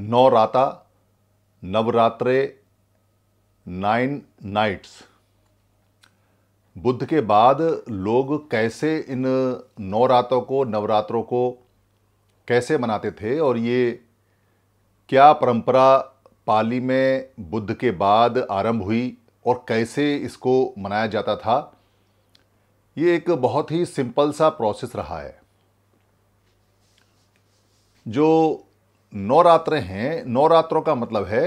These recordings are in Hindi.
नौराता नवरात्रे नाइन नाइट्स बुद्ध के बाद लोग कैसे इन नौरातों को नवरात्रों को कैसे मनाते थे और ये क्या परंपरा पाली में बुद्ध के बाद आरंभ हुई और कैसे इसको मनाया जाता था ये एक बहुत ही सिंपल सा प्रोसेस रहा है जो नौरात्र हैं नौरात्रों का मतलब है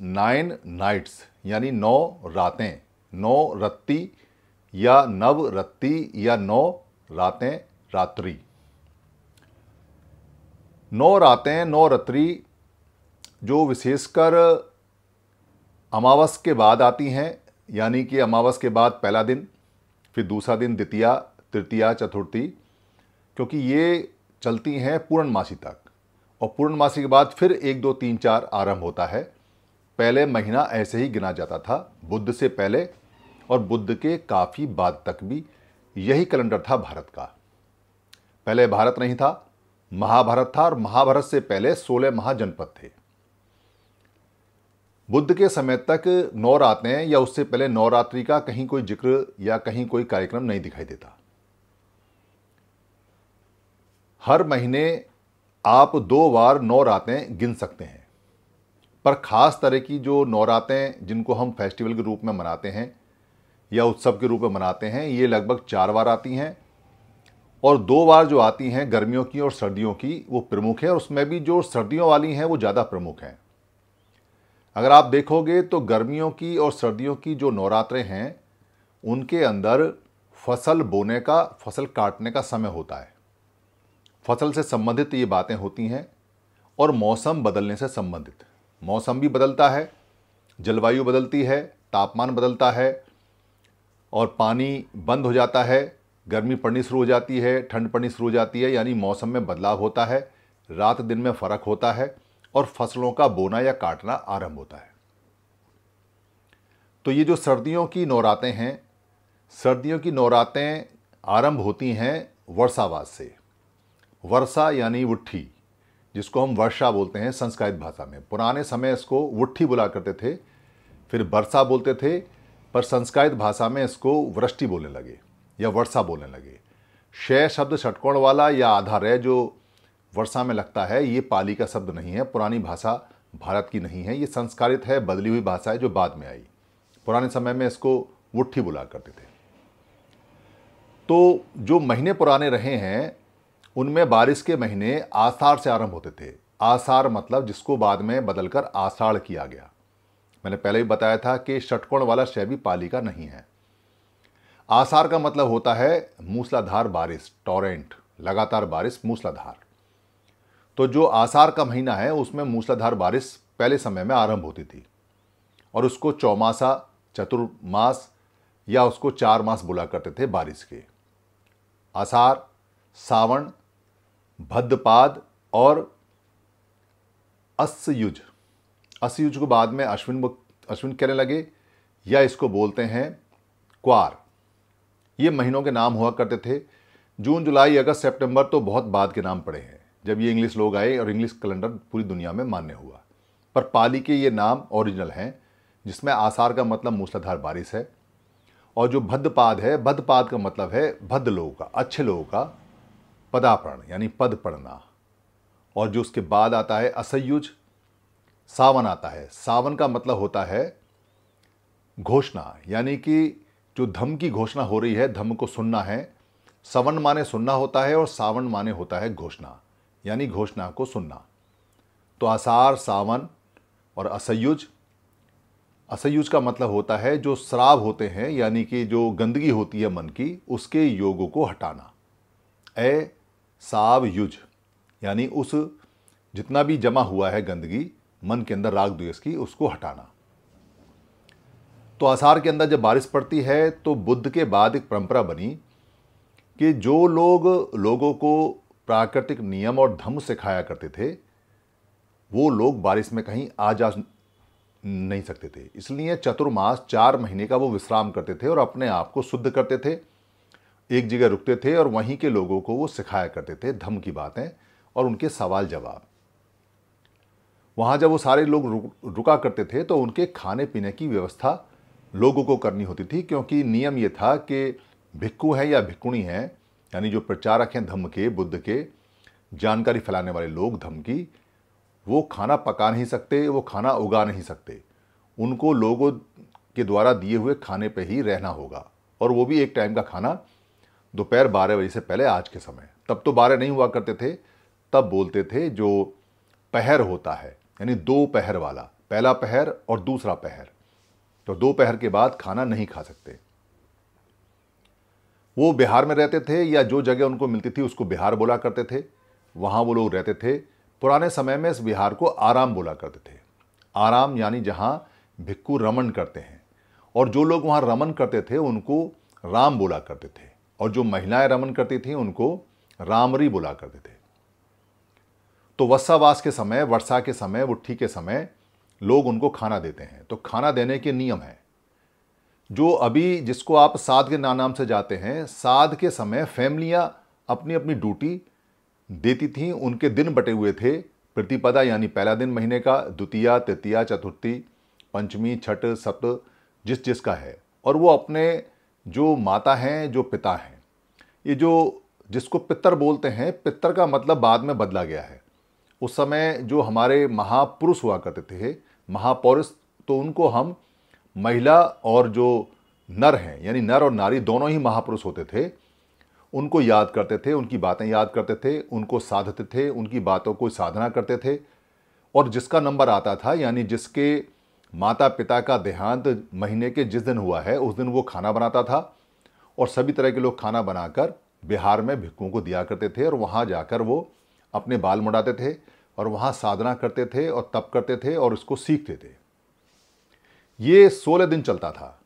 नाइन नाइट्स यानी नौ रातें नौ रत्ती या नव रत्ती या नौ रातें रात्रि नौ रातें नौ रात्रि जो विशेषकर अमावस के बाद आती हैं यानी कि अमावस के बाद पहला दिन फिर दूसरा दिन द्वितीया तृतीया चतुर्थी क्योंकि ये चलती हैं पूर्णमासी तक और पूर्णमासी के बाद फिर एक दो तीन चार आरंभ होता है पहले महीना ऐसे ही गिना जाता था बुद्ध से पहले और बुद्ध के काफ़ी बाद तक भी यही कैलेंडर था भारत का पहले भारत नहीं था महाभारत था और महाभारत से पहले सोलह महाजनपद थे बुद्ध के समय तक नौ रातें या उससे पहले नवरात्रि का कहीं कोई जिक्र या कहीं कोई कार्यक्रम नहीं दिखाई देता हर महीने आप दो बार नौरातें गिन सकते हैं पर ख़ास तरह की जो नौरातें जिनको हम फेस्टिवल के रूप में मनाते हैं या उत्सव के रूप में मनाते हैं ये लगभग चार बार आती हैं और दो बार जो आती हैं गर्मियों की और सर्दियों की वो प्रमुख है और उसमें भी जो सर्दियों वाली हैं वो ज़्यादा प्रमुख हैं अगर आप देखोगे तो गर्मियों की और सर्दियों की जो नवरात्रे हैं उनके अंदर फसल बोने का फसल काटने का समय होता है फसल से संबंधित ये बातें होती हैं और मौसम बदलने से संबंधित मौसम भी बदलता है जलवायु बदलती है तापमान बदलता है और पानी बंद हो जाता है गर्मी पड़नी शुरू हो जाती है ठंड पड़नी शुरू हो जाती है यानी मौसम में बदलाव होता है रात दिन में फ़र्क होता है और फसलों का बोना या काटना आरंभ होता है तो ये जो सर्दियों की नौरातें हैं सर्दियों की नौरातें आरंभ होती हैं वर्षावास से वर्षा यानी वुट्ठी जिसको हम वर्षा बोलते हैं संस्कृत भाषा में पुराने समय इसको वुट्ठी बुला करते थे फिर वर्षा बोलते थे पर संस्कृत भाषा में इसको वृष्टि बोलने लगे या वर्षा बोलने लगे शय शब्द षटकोण वाला या आधा है जो वर्षा में लगता है ये पाली का शब्द नहीं है पुरानी भाषा भारत की नहीं है ये संस्कारित है बदली हुई भाषा है जो बाद में आई पुराने समय में इसको वुट्ठी बुला करते थे तो जो महीने पुराने रहे हैं उनमें बारिश के महीने आसार से आरंभ होते थे आसार मतलब जिसको बाद में बदलकर आषाढ़ किया गया मैंने पहले भी बताया था कि षटकोण वाला शैवी पाली का नहीं है आसार का मतलब होता है मूसलाधार बारिश टॉरेंट लगातार बारिश मूसलाधार तो जो आसार का महीना है उसमें मूसलाधार बारिश पहले समय में आरंभ होती थी और उसको चौमासा चतुर्मास या उसको चार मास बुला करते थे बारिश के आसार सावण भद्रपाद और अस्युज अस्युज को बाद में अश्विन अश्विन कहने लगे या इसको बोलते हैं क्वार ये महीनों के नाम हुआ करते थे जून जुलाई अगस्त सितंबर तो बहुत बाद के नाम पड़े हैं जब ये इंग्लिश लोग आए और इंग्लिश कैलेंडर पूरी दुनिया में मान्य हुआ पर पाली के ये नाम ओरिजिनल हैं जिसमें आसार का मतलब मूसलाधार बारिश है और जो भद्रपाद है भद्रपाद का मतलब है भद्र लोगों का अच्छे लोगों का पदापरण यानी पद पढ़ना और जो उसके बाद आता है असयुज सावन आता है सावन का मतलब होता है घोषणा यानी कि जो धम की घोषणा हो रही है धम को सुनना है सवन माने सुनना होता है और सावन माने होता है घोषणा यानी घोषणा को सुनना तो आसार सावन और असयुज असयुज का मतलब होता है जो श्राव होते हैं यानी कि जो गंदगी होती है मन की उसके योगों को हटाना ए साव युज यानी उस जितना भी जमा हुआ है गंदगी मन के अंदर राग द्वेष की उसको हटाना तो आसार के अंदर जब बारिश पड़ती है तो बुद्ध के बाद एक परंपरा बनी कि जो लोग लोगों को प्राकृतिक नियम और धम्म सिखाया करते थे वो लोग बारिश में कहीं आ जा नहीं सकते थे इसलिए चतुर्मास चार महीने का वो विश्राम करते थे और अपने आप को शुद्ध करते थे एक जगह रुकते थे और वहीं के लोगों को वो सिखाया करते थे धम की बातें और उनके सवाल जवाब वहाँ जब वो सारे लोग रुका करते थे तो उनके खाने पीने की व्यवस्था लोगों को करनी होती थी क्योंकि नियम ये था कि भिक्खु हैं या भिक्कुणी हैं यानी जो प्रचारक हैं धम्म के बुद्ध के जानकारी फैलाने वाले लोग धमकी की वो खाना पका नहीं सकते वो खाना उगा नहीं सकते उनको लोगों के द्वारा दिए हुए खाने पर ही रहना होगा और वो भी एक टाइम का खाना दोपहर बारह बजे से पहले आज के समय तब तो बारह नहीं हुआ करते थे तब बोलते थे जो पहर होता है यानी दो पहर वाला पहला पहर और दूसरा पहर तो दो पहर के बाद खाना नहीं खा सकते वो बिहार में रहते थे या जो जगह उनको मिलती थी उसको बिहार बोला करते थे वहाँ वो लोग रहते थे पुराने समय में इस बिहार को आराम बोला करते थे आराम यानी जहाँ भिक्कू रमन करते हैं और जो लोग वहाँ रमन करते थे उनको राम बोला करते थे और जो महिलाएं रमन करती थीं उनको रामरी बुला करते थे तो वस्सावास के समय वर्षा के समय उठी के समय लोग उनको खाना देते हैं तो खाना देने के नियम हैं जो अभी जिसको आप साध के नाम से जाते हैं साध के समय फैमिलियाँ अपनी अपनी ड्यूटी देती थीं उनके दिन बटे हुए थे प्रतिपदा यानी पहला दिन महीने का द्वितीय तृतीया चतुर्थी पंचमी छठ सप्त जिस जिस का है और वो अपने जो माता हैं जो पिता हैं ये जो जिसको पितर बोलते हैं पितर का मतलब बाद में बदला गया है उस समय जो हमारे महापुरुष हुआ करते थे महापौरुष तो उनको हम महिला और जो नर हैं यानी नर और नारी दोनों ही महापुरुष होते थे उनको याद करते थे उनकी बातें याद करते थे उनको साधते थे उनकी बातों को साधना करते थे और जिसका नंबर आता था यानी जिसके माता पिता का देहांत महीने के जिस दिन हुआ है उस दिन वो खाना बनाता था और सभी तरह के लोग खाना बनाकर बिहार में भिक्कुओं को दिया करते थे और वहाँ जाकर वो अपने बाल मुड़ाते थे और वहाँ साधना करते थे और तप करते थे और उसको सीखते थे ये सोलह दिन चलता था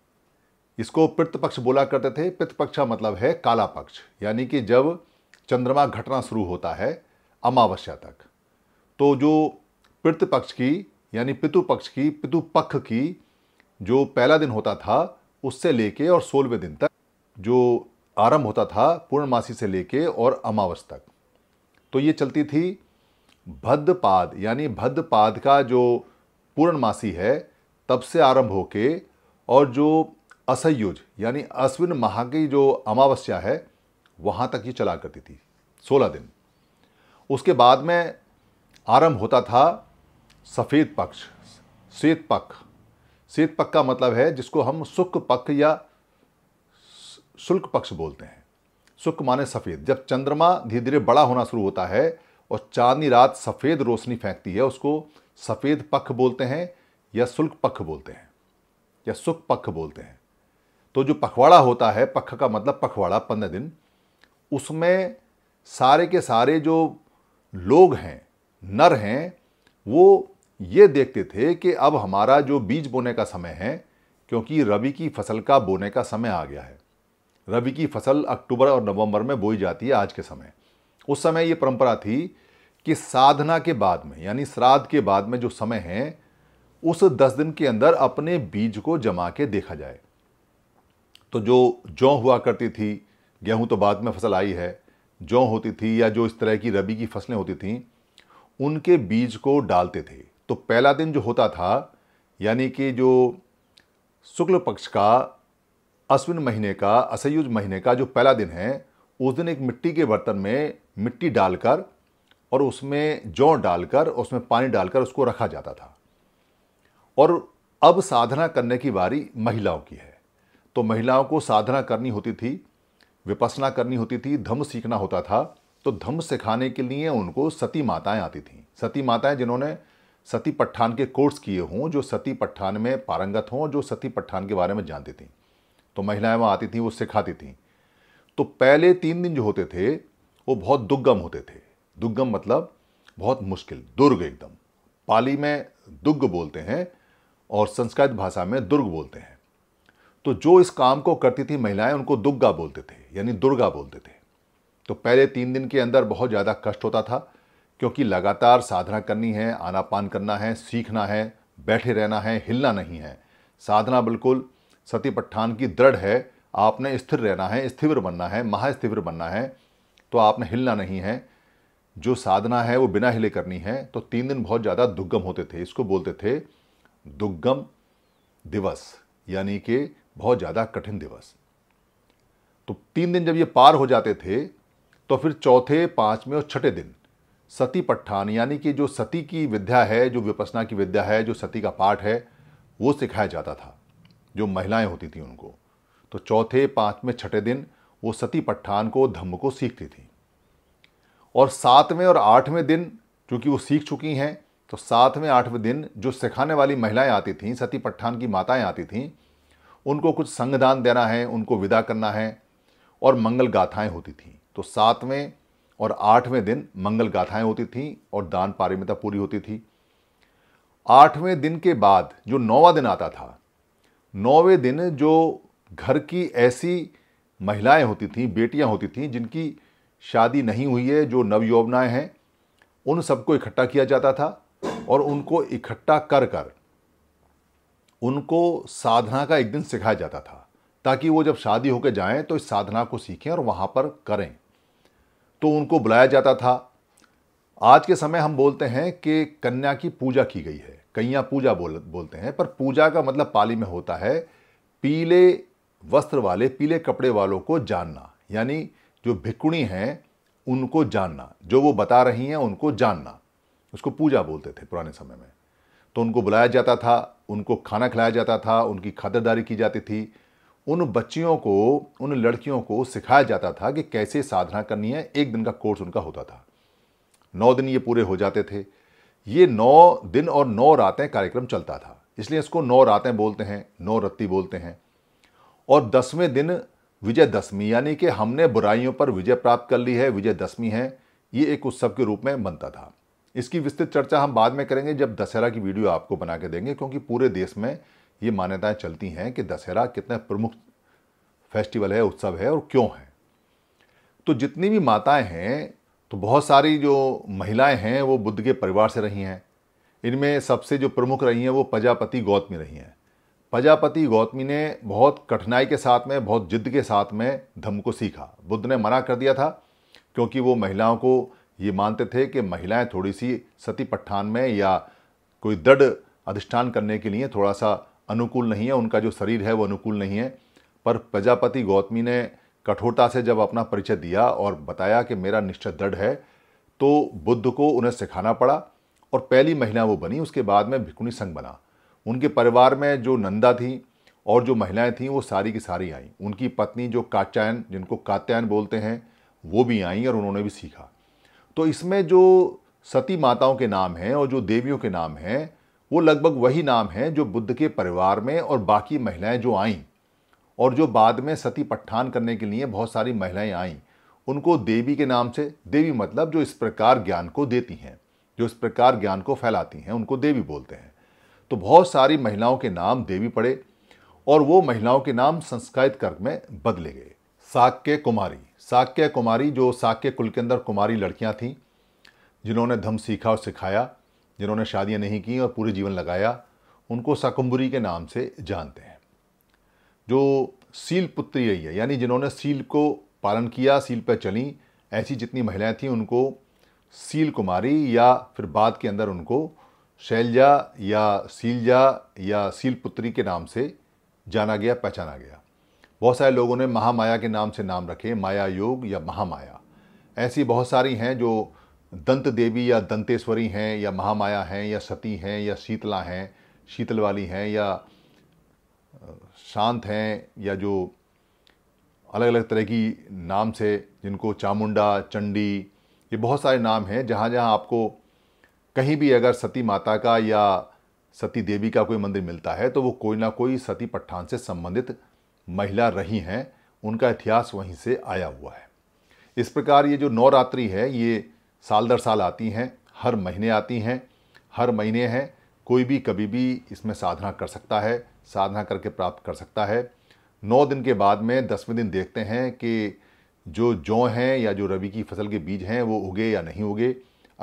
इसको पितृपक्ष बोला करते थे पितृपक्ष का मतलब है काला पक्ष यानी कि जब चंद्रमा घटना शुरू होता है अमावस्या तक तो जो पितृपक्ष की यानी पितु पक्ष की पितु पक्ष की जो पहला दिन होता था उससे लेके और सोलहवें दिन तक जो आरंभ होता था पूर्णमासी से लेके और अमावस तक तो ये चलती थी भद्रपाद यानी भद्रपाद का जो पूर्णमासी है तब से आरंभ होके और जो असयुज यानी अश्विन माह की जो अमावस्या है वहाँ तक ये चला करती थी सोलह दिन उसके बाद में आरंभ होता था सफ़ेद पक्ष श्वेत पक्ष श्वेत पक्ष का मतलब है जिसको हम शुक्र पक्ष या शुल्क पक्ष बोलते हैं शुक्र माने सफ़ेद जब चंद्रमा धीरे धीरे बड़ा होना शुरू होता है और चांदनी रात सफ़ेद रोशनी फेंकती है उसको सफ़ेद पक्ष बोलते हैं या शुल्क पक्ष बोलते हैं या सुख पक्ष बोलते हैं तो जो पखवाड़ा होता है पक्ष का मतलब पखवाड़ा पंद्रह दिन उसमें सारे के सारे जो लोग हैं नर हैं वो ये देखते थे कि अब हमारा जो बीज बोने का समय है क्योंकि रबी की फसल का बोने का समय आ गया है रबी की फसल अक्टूबर और नवंबर में बोई जाती है आज के समय उस समय ये परंपरा थी कि साधना के बाद में यानी श्राद्ध के बाद में जो समय है उस दस दिन के अंदर अपने बीज को जमा के देखा जाए तो जो जौ हुआ करती थी गेहूं तो बाद में फसल आई है जौ होती थी या जो इस तरह की रबी की फसलें होती थीं उनके बीज को डालते थे तो पहला दिन जो होता था यानी कि जो शुक्ल पक्ष का अश्विन महीने का असयुज महीने का जो पहला दिन है उस दिन एक मिट्टी के बर्तन में मिट्टी डालकर और उसमें जौ डालकर उसमें पानी डालकर उसको रखा जाता था और अब साधना करने की बारी महिलाओं की है तो महिलाओं को साधना करनी होती थी विपसना करनी होती थी धम्म सीखना होता था तो धम्म सिखाने के लिए उनको सती माताएं आती थीं सती माताएं जिन्होंने सती पट्ठान के कोर्स किए हों जो सती पट्ठान में पारंगत हों जो सती पट्ठान के बारे में जानती थी तो महिलाएं वहाँ आती थीं वो सिखाती थी तो पहले तीन दिन जो होते थे वो बहुत दुर्गम होते थे दुर्गम मतलब बहुत मुश्किल दुर्ग एकदम पाली में दुर्ग बोलते हैं और संस्कृत भाषा में दुर्ग बोलते हैं तो जो इस काम को करती थी महिलाएं उनको दुर्गा बोलते थे यानी दुर्गा बोलते थे तो पहले तीन दिन के अंदर बहुत ज़्यादा कष्ट होता था क्योंकि लगातार साधना करनी है आनापान करना है सीखना है बैठे रहना है हिलना नहीं है साधना बिल्कुल सती पठान की दृढ़ है आपने स्थिर रहना है स्थिर बनना है महास्थिर बनना है तो आपने हिलना नहीं है जो साधना है वो बिना हिले करनी है तो तीन दिन बहुत ज़्यादा दुर्गम होते थे इसको बोलते थे दुर्गम दिवस यानी कि बहुत ज़्यादा कठिन दिवस तो तीन दिन जब ये पार हो जाते थे तो फिर चौथे पाँचवें और छठे दिन सती पट्ठान यानी कि जो सती की विद्या है जो विपसना की विद्या है जो सती का पाठ है वो सिखाया जाता था जो महिलाएं होती थी उनको तो चौथे पाँचवें छठे दिन वो सती पठान को धम्म को सीखती थी और सातवें और आठवें दिन चूंकि वो सीख चुकी हैं तो सातवें आठवें दिन जो सिखाने वाली महिलाएं आती थीं सती पट्ठान की माताएं आती थीं उनको कुछ संगदान देना है उनको विदा करना है और मंगल गाथाएं होती थीं तो सातवें और आठवें दिन मंगल गाथाएं होती थीं और दान पारिमिता पूरी होती थी आठवें दिन के बाद जो नौवा दिन आता था नौवें दिन जो घर की ऐसी महिलाएं होती थीं बेटियां होती थीं जिनकी शादी नहीं हुई है जो नवयौवनाएँ हैं उन सबको इकट्ठा किया जाता था और उनको इकट्ठा कर कर उनको साधना का एक दिन सिखाया जाता था ताकि वो जब शादी होकर जाएं तो इस साधना को सीखें और वहाँ पर करें तो उनको बुलाया जाता था आज के समय हम बोलते हैं कि कन्या की पूजा की गई है कन्या पूजा बोल बोलते हैं पर पूजा का मतलब पाली में होता है पीले वस्त्र वाले पीले कपड़े वालों को जानना यानी जो भिकुणी हैं उनको जानना जो वो बता रही हैं उनको जानना उसको पूजा बोलते थे पुराने समय में तो उनको बुलाया जाता था उनको खाना खिलाया जाता था उनकी खातिरदारी की जाती थी उन बच्चियों को उन लड़कियों को सिखाया जाता था कि कैसे साधना करनी है एक दिन का कोर्स उनका होता था नौ दिन ये पूरे हो जाते थे ये नौ दिन और नौ रातें कार्यक्रम चलता था इसलिए इसको नौ रातें बोलते हैं नौ रत्ती बोलते हैं और दसवें दिन विजयदशमी यानी कि हमने बुराइयों पर विजय प्राप्त कर ली है विजयदशमी है ये एक उत्सव के रूप में बनता था इसकी विस्तृत चर्चा हम बाद में करेंगे जब दशहरा की वीडियो आपको बना के देंगे क्योंकि पूरे देश में ये मान्यताएं चलती हैं कि दशहरा कितना प्रमुख फेस्टिवल है उत्सव है और क्यों है तो जितनी भी माताएं हैं तो बहुत सारी जो महिलाएं हैं वो बुद्ध के परिवार से रही हैं इनमें सबसे जो प्रमुख रही हैं वो प्रजापति गौतमी रही हैं प्रजापति गौतमी ने बहुत कठिनाई के साथ में बहुत जिद के साथ में धम्म को सीखा बुद्ध ने मना कर दिया था क्योंकि वो महिलाओं को ये मानते थे कि महिलाएं थोड़ी सी सती पठान में या कोई दृढ़ अधिष्ठान करने के लिए थोड़ा सा अनुकूल नहीं है उनका जो शरीर है वो अनुकूल नहीं है पर प्रजापति गौतमी ने कठोरता से जब अपना परिचय दिया और बताया कि मेरा निश्चय दृढ़ है तो बुद्ध को उन्हें सिखाना पड़ा और पहली महिला वो बनी उसके बाद में भिकुनी संघ बना उनके परिवार में जो नंदा थी और जो महिलाएं थीं वो सारी की सारी आईं उनकी पत्नी जो कात्यायन जिनको कात्यायन बोलते हैं वो भी आईं और उन्होंने भी सीखा तो इसमें जो सती माताओं के नाम हैं और जो देवियों के नाम हैं वो लगभग वही नाम है जो बुद्ध के परिवार में और बाकी महिलाएं जो आईं और जो बाद में सती पठान करने के लिए बहुत सारी महिलाएं आईं उनको देवी के नाम से देवी मतलब जो इस प्रकार ज्ञान को देती हैं जो इस प्रकार ज्ञान को फैलाती हैं उनको देवी बोलते हैं तो बहुत सारी महिलाओं के नाम देवी पड़े और वो महिलाओं के नाम संस्कृत कर्क में बदले गए साक्य कुमारी साक्य कुमारी जो साक्य कुल के अंदर कुमारी लड़कियां थीं जिन्होंने धम सीखा और सिखाया जिन्होंने शादियां नहीं की और पूरे जीवन लगाया उनको साकुम्बरी के नाम से जानते हैं जो सील पुत्री रही है यानी जिन्होंने सील को पालन किया सील पर चली ऐसी जितनी महिलाएं थीं उनको सील कुमारी या फिर बाद के अंदर उनको शैलजा या सीलजा या सील पुत्री के नाम से जाना गया पहचाना गया बहुत सारे लोगों ने महामाया के नाम से नाम रखे माया योग या महामाया ऐसी बहुत सारी हैं जो दंत देवी या दंतेश्वरी हैं या महामाया हैं या सती हैं या शीतला हैं शीतल वाली हैं या शांत हैं या जो अलग अलग तरह की नाम से जिनको चामुंडा चंडी ये बहुत सारे नाम हैं जहाँ जहाँ आपको कहीं भी अगर सती माता का या सती देवी का कोई मंदिर मिलता है तो वो कोई ना कोई सती पठान से संबंधित महिला रही हैं उनका इतिहास वहीं से आया हुआ है इस प्रकार ये जो नवरात्रि है ये साल दर साल आती हैं हर महीने आती हैं हर महीने हैं कोई भी कभी भी इसमें साधना कर सकता है साधना करके प्राप्त कर सकता है नौ दिन के बाद में दसवें दिन देखते हैं कि जो जौ हैं या जो रबी की फसल के बीज हैं वो उगे या नहीं उगे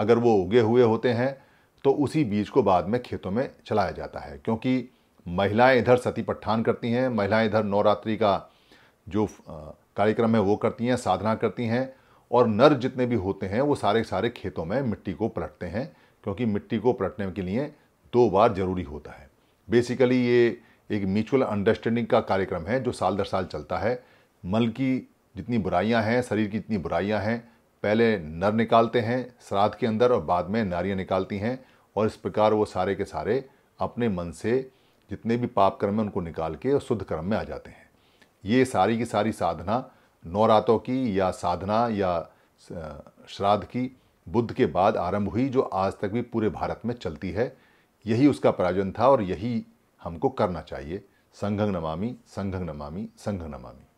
अगर वो उगे हुए होते हैं तो उसी बीज को बाद में खेतों में चलाया जाता है क्योंकि महिलाएं इधर सती पठान करती हैं महिलाएं इधर नवरात्रि का जो कार्यक्रम है वो करती हैं साधना करती हैं और नर जितने भी होते हैं वो सारे सारे खेतों में मिट्टी को पलटते हैं क्योंकि मिट्टी को पलटने के लिए दो बार ज़रूरी होता है बेसिकली ये एक म्यूचुअल अंडरस्टैंडिंग का कार्यक्रम है जो साल दर साल चलता है मल की जितनी बुराइयां हैं शरीर की जितनी बुराइयां हैं पहले नर निकालते हैं श्राद्ध के अंदर और बाद में नारियां निकालती हैं और इस प्रकार वो सारे के सारे अपने मन से जितने भी पाप कर्म हैं उनको निकाल के और शुद्ध कर्म में आ जाते हैं ये सारी की सारी साधना नौ रातों की या साधना या श्राद्ध की बुद्ध के बाद आरंभ हुई जो आज तक भी पूरे भारत में चलती है यही उसका प्रायोजन था और यही हमको करना चाहिए संघंग नमामि संघंग नमामि संघंग नमामि